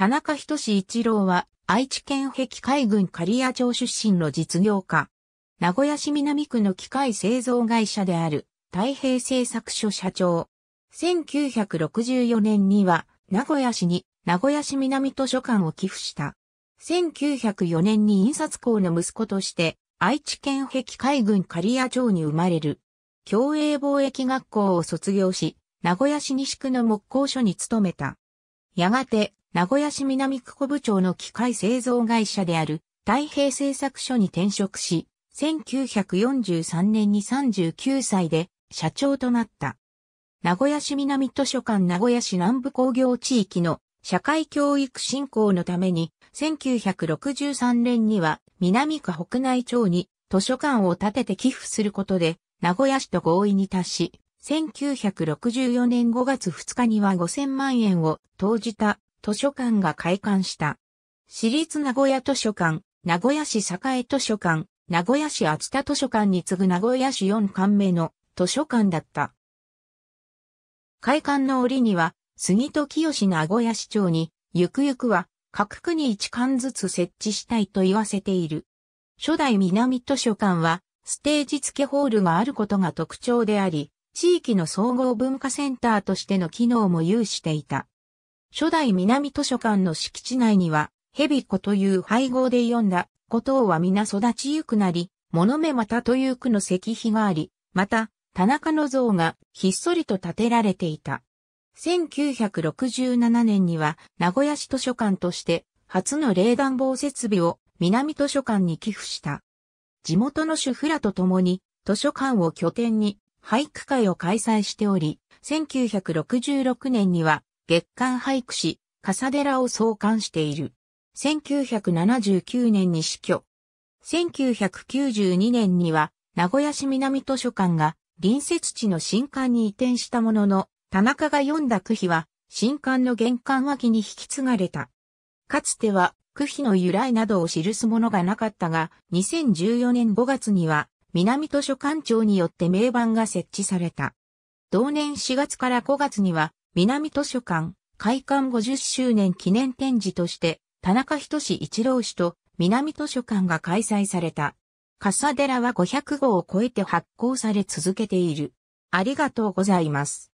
田中仁志一郎は、愛知県壁海軍刈谷町出身の実業家。名古屋市南区の機械製造会社である、太平製作所社長。1964年には、名古屋市に、名古屋市南図書館を寄付した。1904年に印刷工の息子として、愛知県壁海軍刈谷町に生まれる。共栄貿易学校を卒業し、名古屋市西区の木工所に勤めた。やがて、名古屋市南区小部町の機械製造会社である太平製作所に転職し、1943年に39歳で社長となった。名古屋市南図書館名古屋市南部工業地域の社会教育振興のために、1963年には南区北内町に図書館を建てて寄付することで、名古屋市と合意に達し、1964年5月2日には5000万円を投じた図書館が開館した。私立名古屋図書館、名古屋市栄図書館、名古屋市厚田図書館に次ぐ名古屋市4館目の図書館だった。開館の折には、杉戸清名古屋市長に、ゆくゆくは、各区に1館ずつ設置したいと言わせている。初代南図書館は、ステージ付けホールがあることが特徴であり、地域の総合文化センターとしての機能も有していた。初代南図書館の敷地内には、蛇子という配合で読んだ、古島は皆育ちゆくなり、物目又という区の石碑があり、また、田中の像がひっそりと建てられていた。1967年には名古屋市図書館として初の冷暖房設備を南図書館に寄付した。地元の主婦らと共に図書館を拠点に俳句会を開催しており、1966年には月刊俳句誌、笠寺を創刊している。1979年に死去。1992年には、名古屋市南図書館が隣接地の新館に移転したものの、田中が読んだ句碑は、新館の玄関脇に引き継がれた。かつては、区費の由来などを記すものがなかったが、2014年5月には、南図書館長によって名板が設置された。同年4月から5月には、南図書館、開館50周年記念展示として、田中仁一郎氏と南図書館が開催された。カサデラは500号を超えて発行され続けている。ありがとうございます。